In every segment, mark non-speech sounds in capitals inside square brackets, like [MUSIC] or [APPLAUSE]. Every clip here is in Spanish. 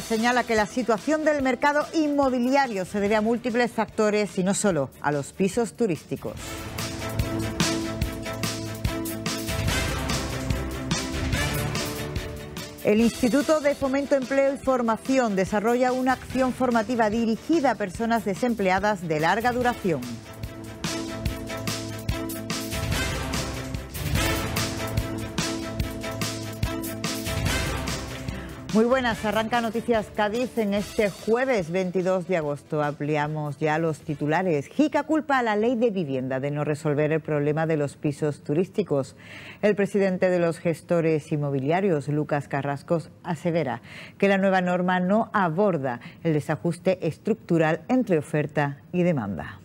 señala que la situación del mercado inmobiliario se debe a múltiples factores y no solo a los pisos turísticos. El Instituto de Fomento, Empleo y Formación desarrolla una acción formativa dirigida a personas desempleadas de larga duración. Muy buenas, arranca Noticias Cádiz en este jueves 22 de agosto. Ampliamos ya los titulares. Jica culpa a la ley de vivienda de no resolver el problema de los pisos turísticos. El presidente de los gestores inmobiliarios, Lucas Carrascos, asevera que la nueva norma no aborda el desajuste estructural entre oferta y demanda.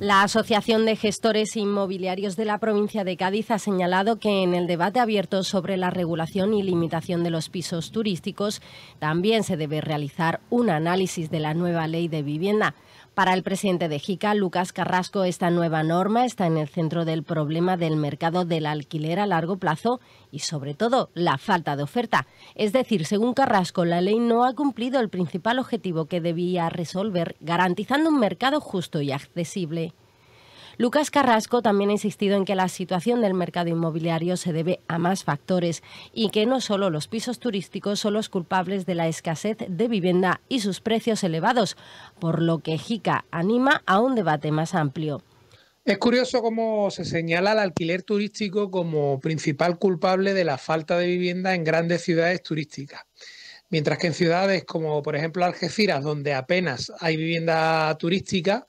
La Asociación de Gestores Inmobiliarios de la provincia de Cádiz ha señalado que en el debate abierto sobre la regulación y limitación de los pisos turísticos también se debe realizar un análisis de la nueva ley de vivienda. Para el presidente de JICA, Lucas Carrasco, esta nueva norma está en el centro del problema del mercado del alquiler a largo plazo y, sobre todo, la falta de oferta. Es decir, según Carrasco, la ley no ha cumplido el principal objetivo que debía resolver, garantizando un mercado justo y accesible. Lucas Carrasco también ha insistido en que la situación del mercado inmobiliario se debe a más factores y que no solo los pisos turísticos son los culpables de la escasez de vivienda y sus precios elevados, por lo que JICA anima a un debate más amplio. Es curioso cómo se señala el alquiler turístico como principal culpable de la falta de vivienda en grandes ciudades turísticas. Mientras que en ciudades como por ejemplo Algeciras, donde apenas hay vivienda turística,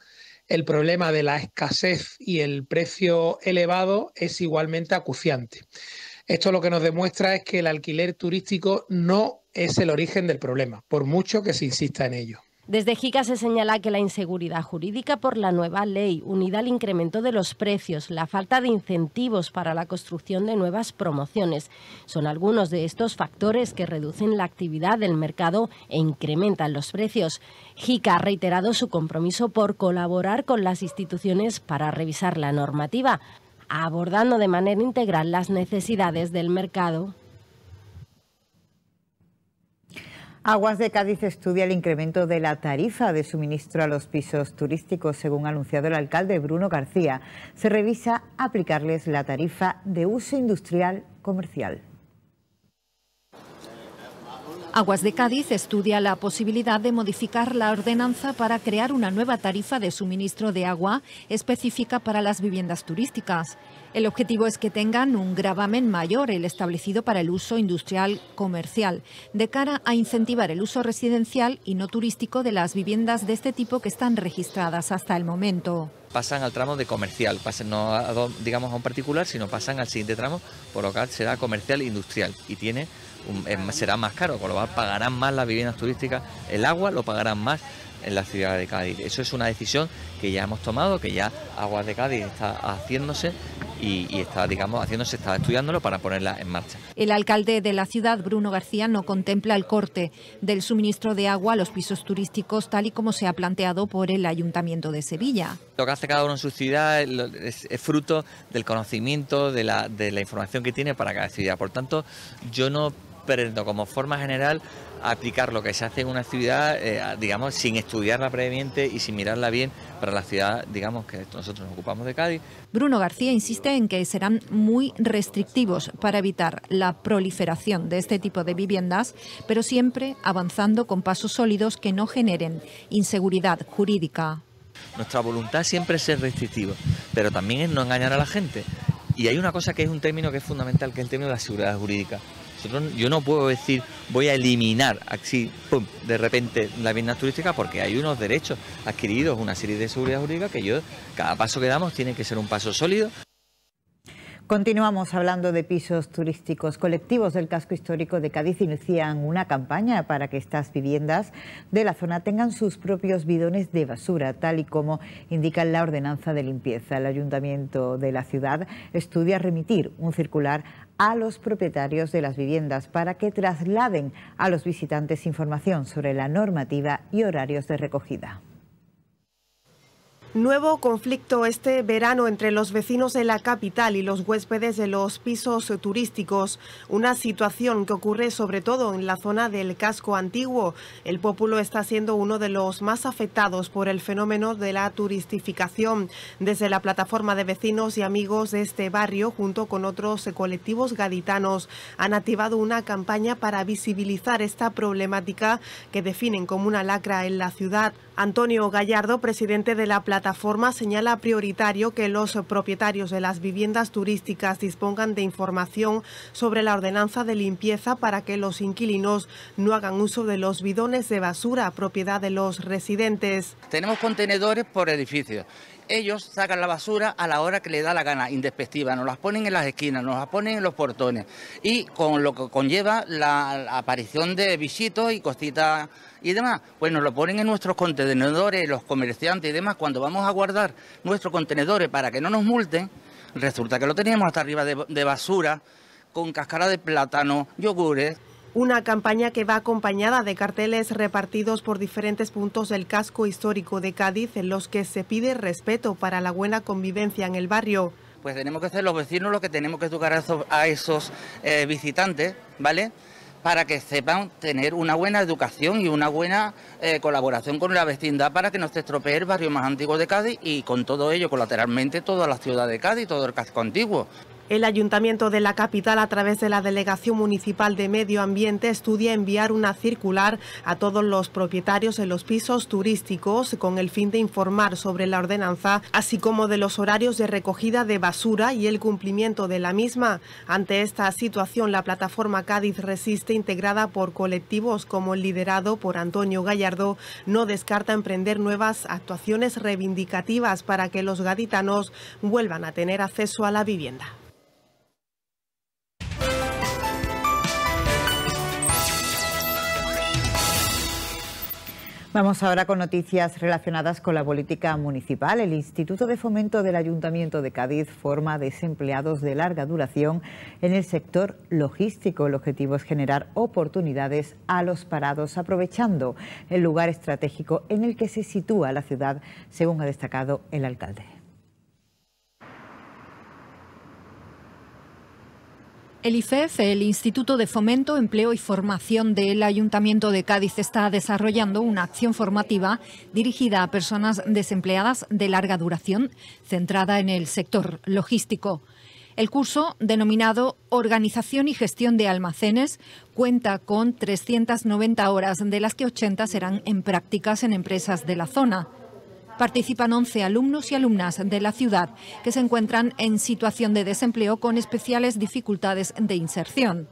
el problema de la escasez y el precio elevado es igualmente acuciante. Esto lo que nos demuestra es que el alquiler turístico no es el origen del problema, por mucho que se insista en ello. Desde JICA se señala que la inseguridad jurídica por la nueva ley, unida al incremento de los precios, la falta de incentivos para la construcción de nuevas promociones, son algunos de estos factores que reducen la actividad del mercado e incrementan los precios. JICA ha reiterado su compromiso por colaborar con las instituciones para revisar la normativa, abordando de manera integral las necesidades del mercado. Aguas de Cádiz estudia el incremento de la tarifa de suministro a los pisos turísticos, según ha anunciado el alcalde Bruno García. Se revisa aplicarles la tarifa de uso industrial comercial. Aguas de Cádiz estudia la posibilidad de modificar la ordenanza para crear una nueva tarifa de suministro de agua específica para las viviendas turísticas. El objetivo es que tengan un gravamen mayor el establecido para el uso industrial comercial, de cara a incentivar el uso residencial y no turístico de las viviendas de este tipo que están registradas hasta el momento. Pasan al tramo de comercial, pasan no a, digamos a un particular, sino pasan al siguiente tramo, por lo cual será comercial industrial y tiene será más caro, por lo cual pagarán más las viviendas turísticas, el agua lo pagarán más en la ciudad de Cádiz. Eso es una decisión que ya hemos tomado, que ya Aguas de Cádiz está haciéndose y, está, digamos, haciéndose, está estudiándolo para ponerla en marcha. El alcalde de la ciudad, Bruno García, no contempla el corte del suministro de agua a los pisos turísticos tal y como se ha planteado por el Ayuntamiento de Sevilla. Lo que hace cada uno en su ciudad es, fruto del conocimiento, de la, la información que tiene para cada ciudad. Por tanto, yo no como forma general aplicar lo que se hace en una ciudad, eh, digamos, sin estudiarla previamente y sin mirarla bien para la ciudad, digamos, que nosotros nos ocupamos de Cádiz. Bruno García insiste en que serán muy restrictivos para evitar la proliferación de este tipo de viviendas, pero siempre avanzando con pasos sólidos que no generen inseguridad jurídica. Nuestra voluntad siempre es ser restrictivo, pero también es no engañar a la gente. Y hay una cosa que es un término que es fundamental, que es el término de la seguridad jurídica yo no puedo decir voy a eliminar así, de repente la vivienda turística porque hay unos derechos adquiridos, una serie de seguridad jurídica que yo, cada paso que damos tiene que ser un paso sólido. Continuamos hablando de pisos turísticos. Colectivos del casco histórico de Cádiz inician una campaña para que estas viviendas de la zona tengan sus propios bidones de basura, tal y como indica la ordenanza de limpieza. El ayuntamiento de la ciudad estudia remitir un circular a los propietarios de las viviendas para que trasladen a los visitantes información sobre la normativa y horarios de recogida. Nuevo conflicto este verano entre los vecinos de la capital y los huéspedes de los pisos turísticos, una situación que ocurre sobre todo en la zona del casco antiguo. El pueblo está siendo uno de los más afectados por el fenómeno de la turistificación. Desde la plataforma de vecinos y amigos de este barrio, junto con otros colectivos gaditanos, han activado una campaña para visibilizar esta problemática que definen como una lacra en la ciudad. Antonio Gallardo, presidente de la plataforma, señala prioritario que los propietarios de las viviendas turísticas dispongan de información sobre la ordenanza de limpieza para que los inquilinos no hagan uso de los bidones de basura propiedad de los residentes. Tenemos contenedores por edificio. ellos sacan la basura a la hora que les da la gana, indespectiva, nos las ponen en las esquinas, nos las ponen en los portones y con lo que conlleva la aparición de visitos y cositas y demás. Pues nos lo ponen en nuestros contenedores, los comerciantes y demás. Cuando vamos a guardar nuestros contenedores para que no nos multen, resulta que lo teníamos hasta arriba de, basura, con cáscara de plátano, yogures, una campaña que va acompañada de carteles repartidos por diferentes puntos del casco histórico de Cádiz en los que se pide respeto para la buena convivencia en el barrio. Pues tenemos que ser los vecinos los que tenemos que educar a esos, eh, visitantes, ¿vale? para que sepan tener una buena educación y una buena eh, colaboración con la vecindad para que no se estropee el barrio más antiguo de Cádiz y con todo ello colateralmente toda la ciudad de Cádiz y todo el casco antiguo. El Ayuntamiento de la capital, a través de la Delegación Municipal de Medio Ambiente, estudia enviar una circular a todos los propietarios en los pisos turísticos con el fin de informar sobre la ordenanza, así como de los horarios de recogida de basura y el cumplimiento de la misma. Ante esta situación, la plataforma Cádiz Resiste, integrada por colectivos como el liderado por Antonio Gallardo, no descarta emprender nuevas actuaciones reivindicativas para que los gaditanos vuelvan a tener acceso a la vivienda. Vamos ahora con noticias relacionadas con la política municipal. El Instituto de Fomento del Ayuntamiento de Cádiz forma desempleados de larga duración en el sector logístico. El objetivo es generar oportunidades a los parados, aprovechando el lugar estratégico en el que se sitúa la ciudad, según ha destacado el alcalde. El IFEF, el Instituto de Fomento, Empleo y Formación del Ayuntamiento de Cádiz, está desarrollando una acción formativa dirigida a personas desempleadas de larga duración, centrada en el sector logístico. El curso, denominado Organización y Gestión de Almacenes, cuenta con 390 horas, de las que 80 serán en prácticas en empresas de la zona participan 11 alumnos y alumnas de la ciudad que se encuentran en situación de desempleo con especiales dificultades de inserción.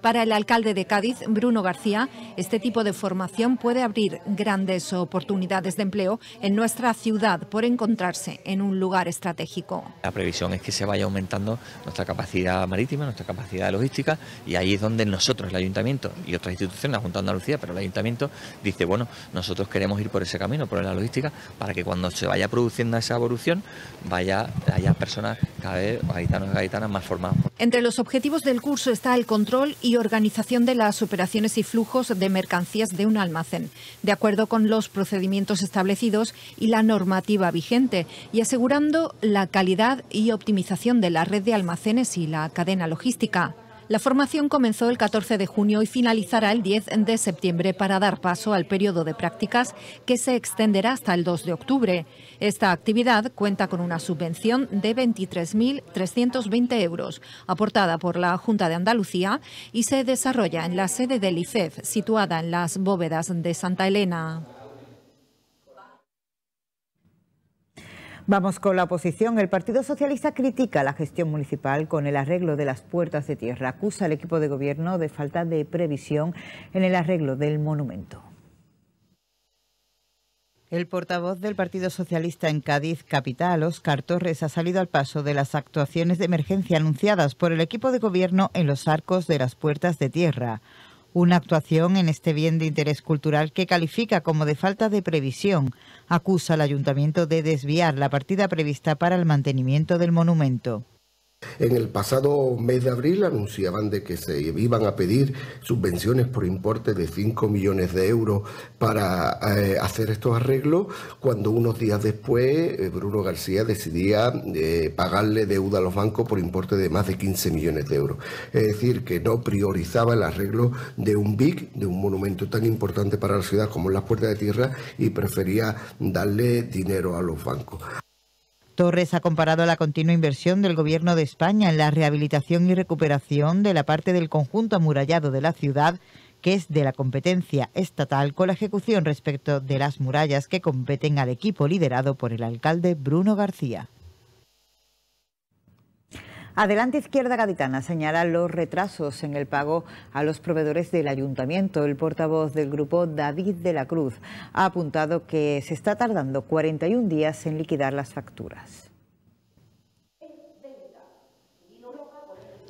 Para el alcalde de Cádiz, Bruno García, este tipo de formación puede abrir grandes oportunidades de empleo en nuestra ciudad por encontrarse en un lugar estratégico. La previsión es que se vaya aumentando nuestra capacidad marítima, nuestra capacidad logística y ahí es donde nosotros, el ayuntamiento y otras instituciones, la Junta de Andalucía, pero el ayuntamiento dice, bueno, nosotros queremos ir por ese camino, por la logística, para que cuando se vaya produciendo esa evolución vaya, haya personas cada vez, gaditanos y gaitanas más formados. Entre los objetivos del curso está el control y y organización de las operaciones y flujos de mercancías de un almacén, de acuerdo con los procedimientos establecidos y la normativa vigente, y asegurando la calidad y optimización de la red de almacenes y la cadena logística. La formación comenzó el 14 de junio y finalizará el 10 de septiembre para dar paso al periodo de prácticas que se extenderá hasta el 2 de octubre. Esta actividad cuenta con una subvención de 23.320 euros aportada por la Junta de Andalucía y se desarrolla en la sede del ICEF, situada en las bóvedas de Santa Elena. Vamos con la oposición. El Partido Socialista critica la gestión municipal con el arreglo de las puertas de tierra. Acusa al equipo de gobierno de falta de previsión en el arreglo del monumento. El portavoz del Partido Socialista en Cádiz, capital, Oscar Torres, ha salido al paso de las actuaciones de emergencia anunciadas por el equipo de gobierno en los arcos de las puertas de tierra. Una actuación en este bien de interés cultural que califica como de falta de previsión. Acusa al ayuntamiento de desviar la partida prevista para el mantenimiento del monumento. En el pasado mes de abril anunciaban de que se iban a pedir subvenciones por importe de 5 millones de euros para eh, hacer estos arreglos, cuando unos días después eh, Bruno García decidía eh, pagarle deuda a los bancos por importe de más de 15 millones de euros. Es decir, que no priorizaba el arreglo de un BIC, de un monumento tan importante para la ciudad como las puertas de tierra, y prefería darle dinero a los bancos. Torres ha comparado la continua inversión del Gobierno de España en la rehabilitación y recuperación de la parte del conjunto amurallado de la ciudad que es de la competencia estatal con la ejecución respecto de las murallas que competen al equipo liderado por el alcalde Bruno García. Adelante Izquierda Gaditana señala los retrasos en el pago a los proveedores del ayuntamiento. El portavoz del grupo David de la Cruz ha apuntado que se está tardando 41 días en liquidar las facturas.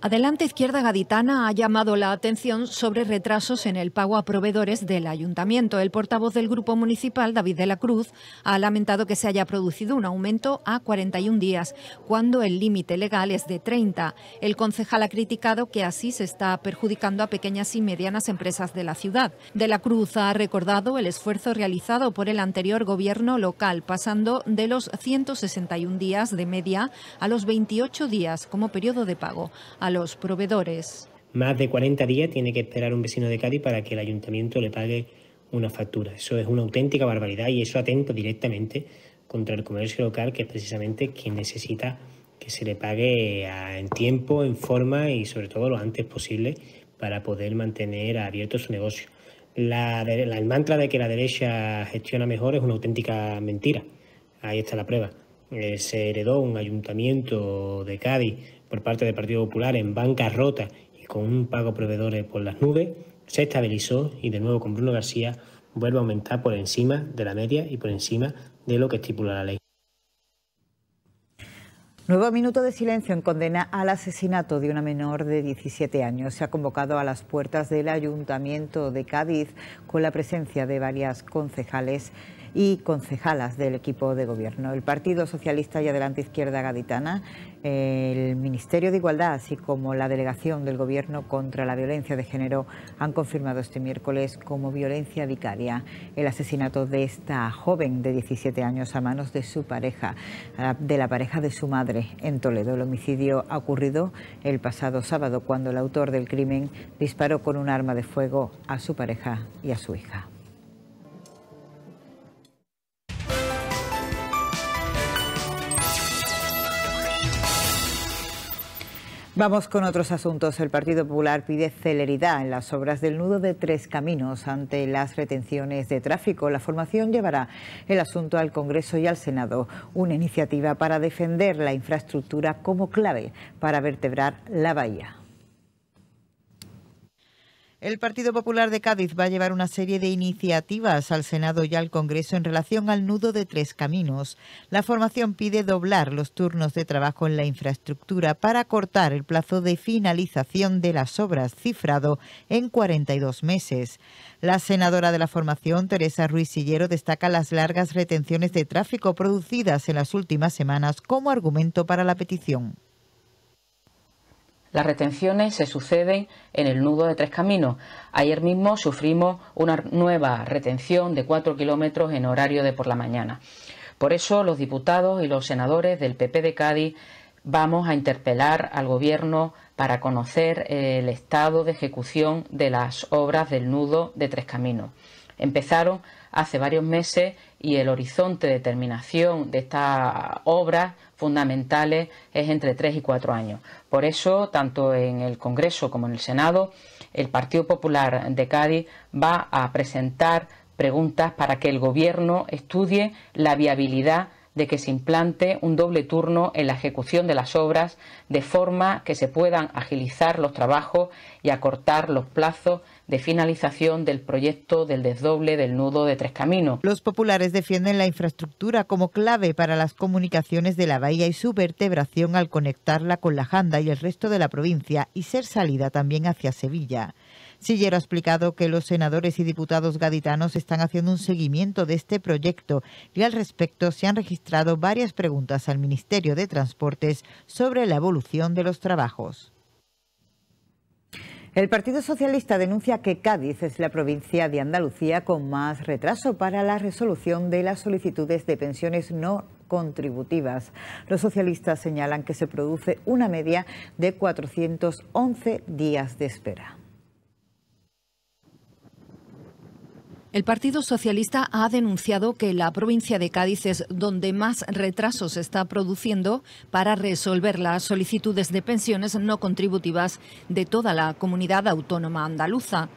Adelante Izquierda Gaditana ha llamado la atención sobre retrasos en el pago a proveedores del ayuntamiento. El portavoz del grupo municipal, David de la Cruz, ha lamentado que se haya producido un aumento a 41 días, cuando el límite legal es de 30. El concejal ha criticado que así se está perjudicando a pequeñas y medianas empresas de la ciudad. De la Cruz ha recordado el esfuerzo realizado por el anterior gobierno local, pasando de los 161 días de media a los 28 días como periodo de pago los proveedores. Más de 40 días tiene que esperar un vecino de Cádiz para que el ayuntamiento le pague una factura. Eso es una auténtica barbaridad y eso atenta directamente contra el comercio local, que es precisamente quien necesita que se le pague eh, en tiempo, en forma y sobre todo lo antes posible para poder mantener abierto su negocio. La, la, el mantra de que la derecha gestiona mejor es una auténtica mentira. Ahí está la prueba. Eh, se heredó un ayuntamiento de Cádiz por parte del Partido Popular en bancarrota y con un pago proveedores por las nubes, se estabilizó y de nuevo con Bruno García vuelve a aumentar por encima de la media y por encima de lo que estipula la ley. Nuevo minuto de silencio en condena al asesinato de una menor de 17 años. Se ha convocado a las puertas del Ayuntamiento de Cádiz con la presencia de varias concejales y concejalas del equipo de gobierno. El Partido Socialista y Adelante Izquierda Gaditana, el Ministerio de Igualdad, así como la delegación del Gobierno contra la violencia de género, han confirmado este miércoles como violencia vicaria el asesinato de esta joven de 17 años a manos de su pareja, de la pareja de su madre en Toledo. El homicidio ha ocurrido el pasado sábado cuando el autor del crimen disparó con un arma de fuego a su pareja y a su hija. Vamos con otros asuntos. El Partido Popular pide celeridad en las obras del nudo de Tres Caminos ante las retenciones de tráfico. La formación llevará el asunto al Congreso y al Senado, una iniciativa para defender la infraestructura como clave para vertebrar la bahía. El Partido Popular de Cádiz va a llevar una serie de iniciativas al Senado y al Congreso en relación al nudo de tres caminos. La formación pide doblar los turnos de trabajo en la infraestructura para cortar el plazo de finalización de las obras cifrado en 42 meses. La senadora de la formación, Teresa Ruiz Sillero, destaca las largas retenciones de tráfico producidas en las últimas semanas como argumento para la petición. Las retenciones se suceden en el nudo de Tres Caminos. Ayer mismo sufrimos una nueva retención de 4 kilómetros en horario de por la mañana. Por eso los diputados y los senadores del PP de Cádiz vamos a interpelar al Gobierno para conocer el estado de ejecución de las obras del nudo de Tres Caminos. Empezaron hace varios meses y el horizonte de terminación de estas obras fundamentales es entre tres y cuatro años. Por eso, tanto en el Congreso como en el Senado, el Partido Popular de Cádiz va a presentar preguntas para que el Gobierno estudie la viabilidad de que se implante un doble turno en la ejecución de las obras de forma que se puedan agilizar los trabajos y acortar los plazos de finalización del proyecto del desdoble del nudo de Tres Caminos. Los populares defienden la infraestructura como clave para las comunicaciones de la bahía y su vertebración al conectarla con la Janda y el resto de la provincia y ser salida también hacia Sevilla. Sillero ha explicado que los senadores y diputados gaditanos están haciendo un seguimiento de este proyecto y al respecto se han registrado varias preguntas al Ministerio de Transportes sobre la evolución de los trabajos. El Partido Socialista denuncia que Cádiz es la provincia de Andalucía con más retraso para la resolución de las solicitudes de pensiones no contributivas. Los socialistas señalan que se produce una media de 411 días de espera. El Partido Socialista ha denunciado que la provincia de Cádiz es donde más retrasos está produciendo para resolver las solicitudes de pensiones no contributivas de toda la comunidad autónoma andaluza.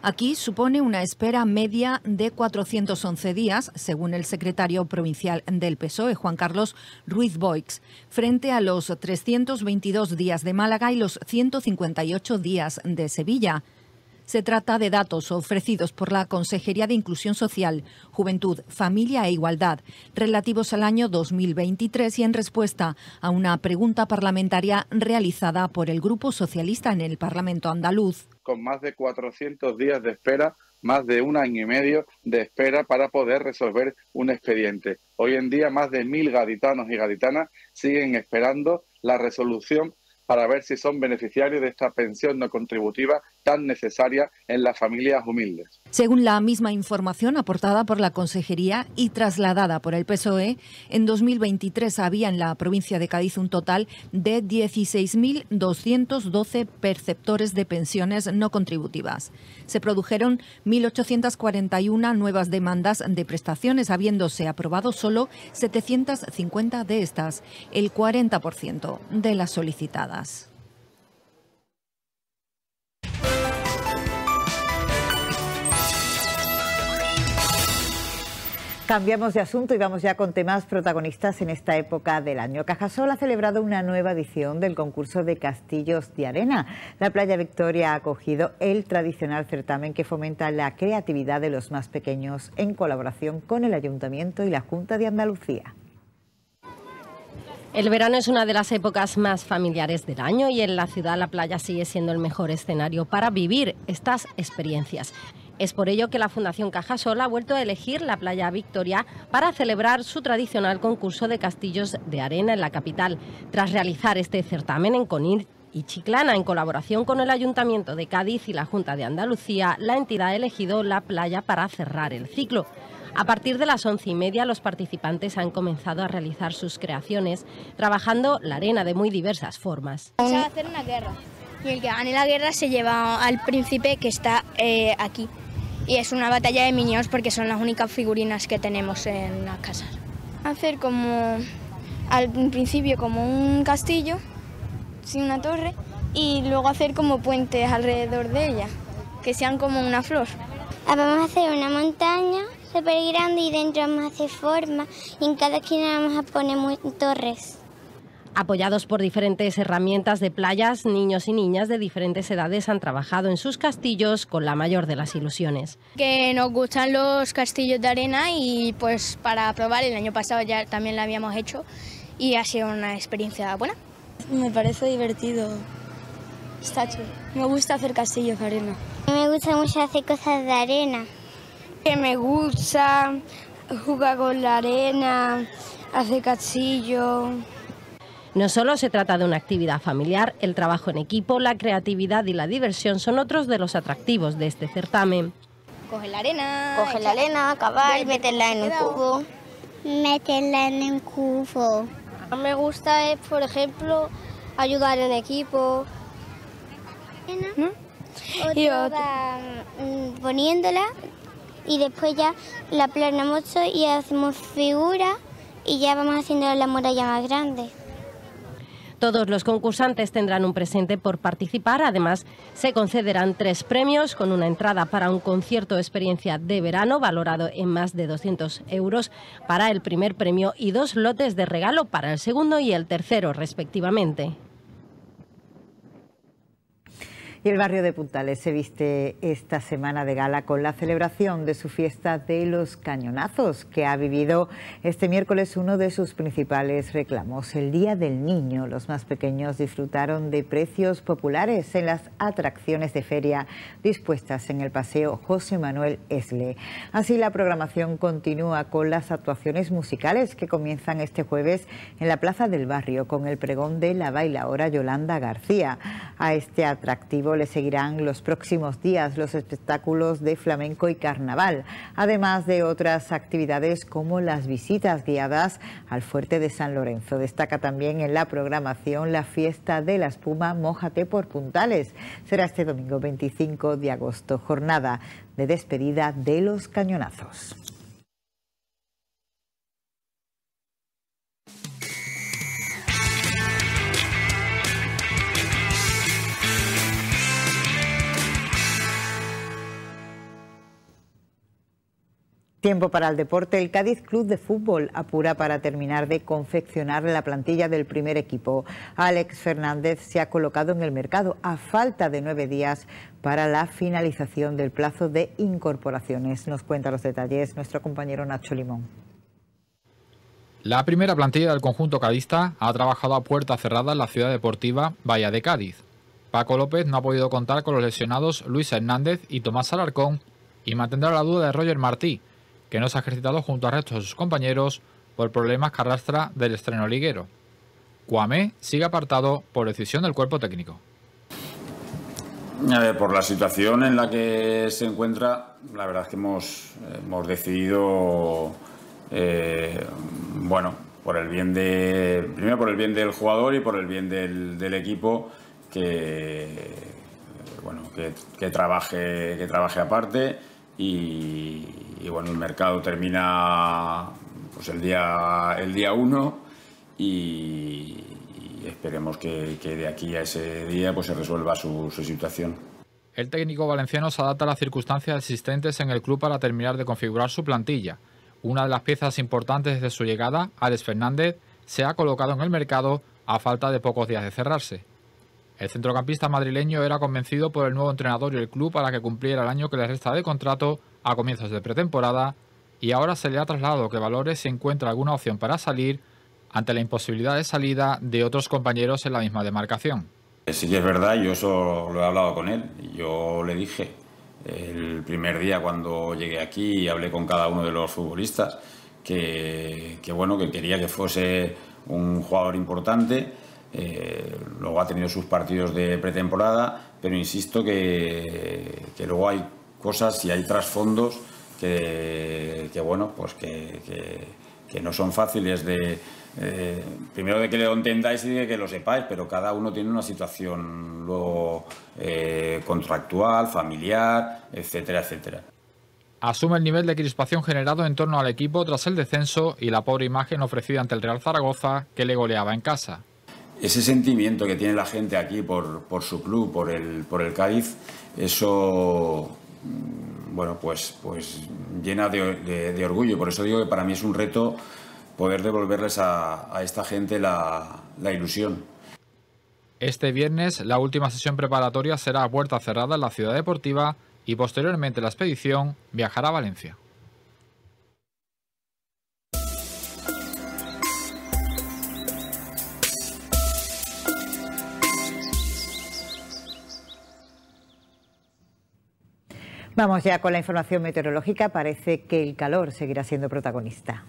Aquí supone una espera media de 411 días, según el secretario provincial del PSOE, Juan Carlos Ruiz Boix, frente a los 322 días de Málaga y los 158 días de Sevilla. Se trata de datos ofrecidos por la Consejería de Inclusión Social, Juventud, Familia e Igualdad, relativos al año 2023 y en respuesta a una pregunta parlamentaria realizada por el Grupo Socialista en el Parlamento andaluz. Con más de 400 días de espera más de un año y medio de espera para poder resolver un expediente. Hoy en día más de mil gaditanos y gaditanas siguen esperando la resolución para ver si son beneficiarios de esta pensión no contributiva tan necesaria en las familias humildes. Según la misma información aportada por la Consejería y trasladada por el PSOE, en 2023 había en la provincia de Cádiz un total de 16.212 perceptores de pensiones no contributivas se produjeron 1.841 nuevas demandas de prestaciones, habiéndose aprobado solo 750 de estas, el 40% de las solicitadas. Cambiamos de asunto y vamos ya con temas protagonistas en esta época del año. Cajasol ha celebrado una nueva edición del concurso de castillos de arena. La Playa Victoria ha acogido el tradicional certamen que fomenta la creatividad de los más pequeños en colaboración con el Ayuntamiento y la Junta de Andalucía. El verano es una de las épocas más familiares del año y en la ciudad la playa sigue siendo el mejor escenario para vivir estas experiencias. Es por ello que la Fundación Cajasol ha vuelto a elegir la playa Victoria para celebrar su tradicional concurso de castillos de arena en la capital. Tras realizar este certamen en Conil, y Chiclana, en colaboración con el Ayuntamiento de Cádiz y la Junta de Andalucía, la entidad ha elegido la playa para cerrar el ciclo. A partir de las once y media, los participantes han comenzado a realizar sus creaciones, trabajando la arena de muy diversas formas. Se a hacer una guerra y el que gane la guerra se lleva al príncipe que está eh, aquí y es una batalla de minions porque son las únicas figurinas que tenemos en las casas. Hacer como al principio como un castillo, sin una torre, y luego hacer como puentes alrededor de ella, que sean como una flor. Ah, vamos a hacer una montaña súper grande y dentro vamos a hacer forma y en cada esquina vamos a poner torres. Apoyados por diferentes herramientas de playas, niños y niñas de diferentes edades han trabajado en sus castillos con la mayor de las ilusiones. Que nos gustan los castillos de arena y pues para probar el año pasado ya también lo habíamos hecho y ha sido una experiencia buena. Me parece divertido. Está chulo. Me gusta hacer castillos de arena. Me gusta mucho hacer cosas de arena. Que me gusta jugar con la arena, hacer castillo. No solo se trata de una actividad familiar, el trabajo en equipo, la creatividad y la diversión son otros de los atractivos de este certamen. Coge la arena. Coge la arena, cavar, meterla en un cubo. Meterla en un cubo. Me gusta es, por ejemplo, ayudar en equipo. ¿Mm? otra, mm, poniéndola y después ya la planamos y hacemos figura y ya vamos haciendo la muralla más grande. Todos los concursantes tendrán un presente por participar. Además, se concederán tres premios con una entrada para un concierto de experiencia de verano valorado en más de 200 euros para el primer premio y dos lotes de regalo para el segundo y el tercero, respectivamente. Y el barrio de Puntales se viste esta semana de gala con la celebración de su fiesta de los cañonazos, que ha vivido este miércoles uno de sus principales reclamos, el Día del Niño. Los más pequeños disfrutaron de precios populares en las atracciones de feria dispuestas en el Paseo José Manuel Esle. Así la programación continúa con las actuaciones musicales que comienzan este jueves en la Plaza del Barrio con el pregón de la bailaora Yolanda García. A este atractivo le seguirán los próximos días los espectáculos de flamenco y carnaval, además de otras actividades como las visitas guiadas al fuerte de San Lorenzo. Destaca también en la programación la fiesta de la espuma Mójate por Puntales. Será este domingo 25 de agosto, jornada de despedida de los cañonazos. Tiempo para el deporte. El Cádiz Club de Fútbol apura para terminar de confeccionar la plantilla del primer equipo. Alex Fernández se ha colocado en el mercado a falta de nueve días para la finalización del plazo de incorporaciones. Nos cuenta los detalles nuestro compañero Nacho Limón. La primera plantilla del conjunto cadista ha trabajado a puerta cerrada en la ciudad deportiva Bahía de Cádiz. Paco López no ha podido contar con los lesionados Luis Hernández y Tomás Alarcón y mantendrá la duda de Roger Martí que no se ha ejercitado junto a resto de sus compañeros por problemas que arrastra del estreno liguero. Cuamé sigue apartado por decisión del cuerpo técnico. por la situación en la que se encuentra, la verdad es que hemos, decidido, eh, bueno, por el bien de, primero por el bien del jugador y por el bien del, equipo, que, bueno, que, trabaje, que trabaje aparte y, y bueno, el mercado termina pues, el día el día 1 y, esperemos que, que, de aquí a ese día pues se resuelva su, su situación. El técnico valenciano se adapta a las circunstancias existentes en el club para terminar de configurar su plantilla. Una de las piezas importantes desde su llegada, Alex Fernández, se ha colocado en el mercado a falta de pocos días de cerrarse. El centrocampista madrileño era convencido por el nuevo entrenador y el club para que cumpliera el año que le resta de contrato a comienzos de pretemporada y ahora se le ha trasladado que Valores se encuentra alguna opción para salir ante la imposibilidad de salida de otros compañeros en la misma demarcación. Eh, sí que es verdad, yo eso lo he hablado con él. Yo le dije el primer día cuando llegué aquí y hablé con cada uno de los futbolistas que, bueno, que quería que fuese un jugador importante. Eh, luego ha tenido sus partidos de pretemporada, pero insisto que, que luego hay cosas y hay trasfondos que, bueno, pues que, no son fáciles de... Eh, primero de que lo entendáis y de que lo sepáis, pero cada uno tiene una situación luego eh, contractual, familiar, etcétera, etcétera. Asume el nivel de crispación generado en torno al equipo tras el descenso y la pobre imagen ofrecida ante el Real Zaragoza que le goleaba en casa ese sentimiento que tiene la gente aquí por, su club, por el, por el Cádiz, eso Mm, bueno, pues, pues llena de, orgullo. Por eso digo que para mí es un reto poder devolverles a, esta gente la, la ilusión. Este viernes la última sesión preparatoria será a puerta cerrada en la ciudad deportiva y posteriormente la expedición viajará a Valencia. Vamos ya con la información meteorológica. Parece que el calor seguirá siendo protagonista.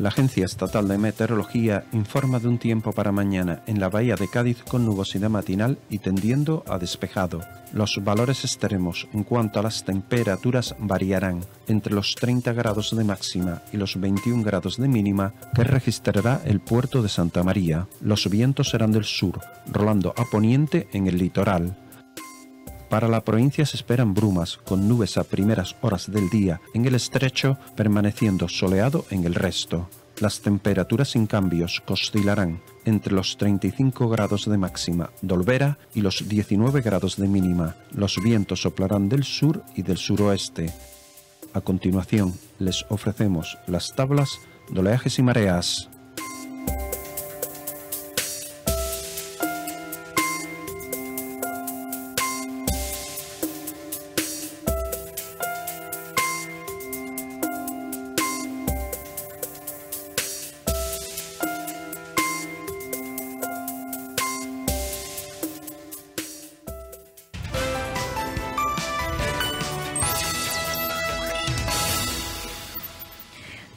La Agencia Estatal de Meteorología informa de un tiempo para mañana en la bahía de Cádiz con nubosidad matinal y tendiendo a despejado. Los valores extremos en cuanto a las temperaturas variarán entre los 30 grados de máxima y los 21 grados de mínima que registrará el puerto de Santa María. Los vientos serán del sur, rolando a poniente en el litoral para la provincia se esperan brumas con nubes a primeras horas del día en el estrecho, permaneciendo soleado en el resto. Las temperaturas sin cambios oscilarán entre los 35 grados de máxima dolvera y los 19 grados de mínima. Los vientos soplarán del sur y del suroeste. A continuación, les ofrecemos las tablas de oleajes y mareas.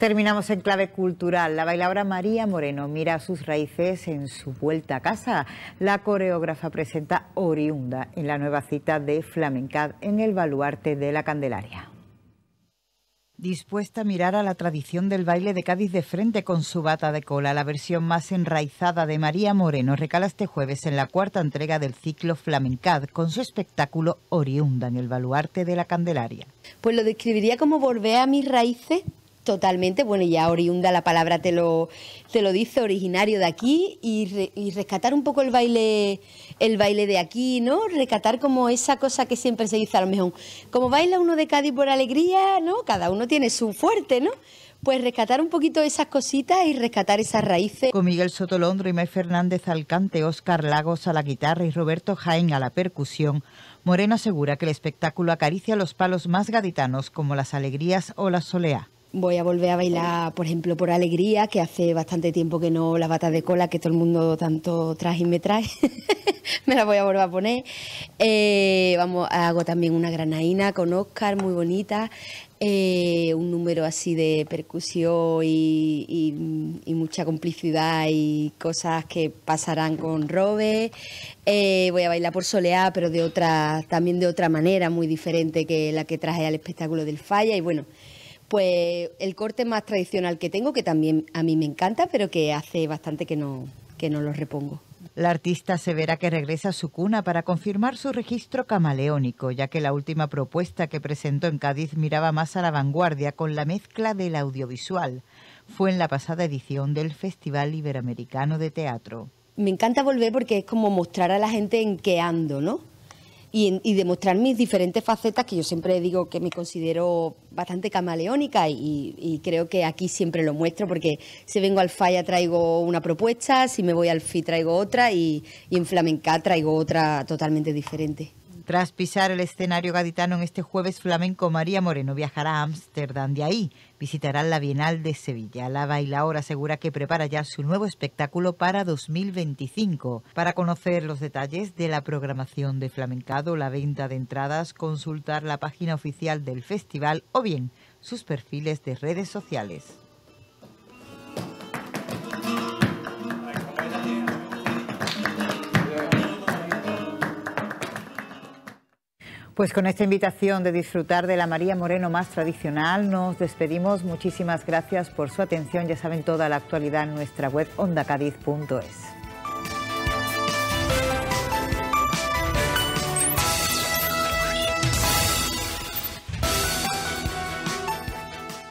Terminamos en clave cultural. La bailadora María Moreno mira sus raíces en su vuelta a casa. La coreógrafa presenta Oriunda en la nueva cita de Flamencad en el baluarte de la Candelaria dispuesta a mirar a la tradición del baile de Cádiz de frente con su bata de cola. La versión más enraizada de María Moreno recala este jueves en la cuarta entrega del ciclo Flamencad con su espectáculo Oriunda en el baluarte de la Candelaria. Pues lo describiría como volver a mis raíces Totalmente, bueno, ya oriunda la palabra te lo, te lo dice, originario de aquí, y, rescatar un poco el baile, el baile de aquí, ¿no? Rescatar como esa cosa que siempre se dice a lo mejor, como baila uno de Cádiz por alegría, ¿no? Cada uno tiene su fuerte, ¿no? Pues rescatar un poquito esas cositas y rescatar esas raíces. Con Miguel Sotolondro, May Fernández Alcante, Oscar Lagos a la guitarra y Roberto Jaén a la percusión, Moreno asegura que el espectáculo acaricia los palos más gaditanos como las alegrías o la soleá voy a volver a bailar, por ejemplo, por Alegría, que hace bastante tiempo que no la bata de cola que todo el mundo tanto trae y me trae, [LAUGHS] me la voy a volver a poner. Eh, vamos, hago también una granaina con Oscar, muy bonita, eh, un número así de percusión y, mucha complicidad y cosas que pasarán con Robe. Eh, voy a bailar por Soleá, pero de otra, también de otra manera, muy diferente que la que traje al espectáculo del Falla y bueno pues el corte más tradicional que tengo, que también a mí me encanta, pero que hace bastante que no, que no lo repongo. La artista se verá que regresa a su cuna para confirmar su registro camaleónico, ya que la última propuesta que presentó en Cádiz miraba más a la vanguardia con la mezcla del audiovisual. Fue en la pasada edición del Festival Iberoamericano de Teatro. Me encanta volver porque es como mostrar a la gente en qué ando, ¿no? y, demostrar mis diferentes facetas, que yo siempre digo que me considero bastante camaleónica y, creo que aquí siempre lo muestro, porque si vengo al Falla traigo una propuesta, si me voy al FI traigo otra y, y en Flamenca traigo otra totalmente diferente. Tras pisar el escenario gaditano en este jueves flamenco, María Moreno viajará a Ámsterdam. De ahí visitará la Bienal de Sevilla. La bailaora asegura que prepara ya su nuevo espectáculo para 2025. Para conocer los detalles de la programación de Flamencado, la venta de entradas, consultar la página oficial del festival o bien sus perfiles de redes sociales. Pues con esta invitación de disfrutar de la María Moreno más tradicional, nos despedimos. Muchísimas gracias por su atención. Ya saben toda la actualidad en nuestra web ondacadiz.es.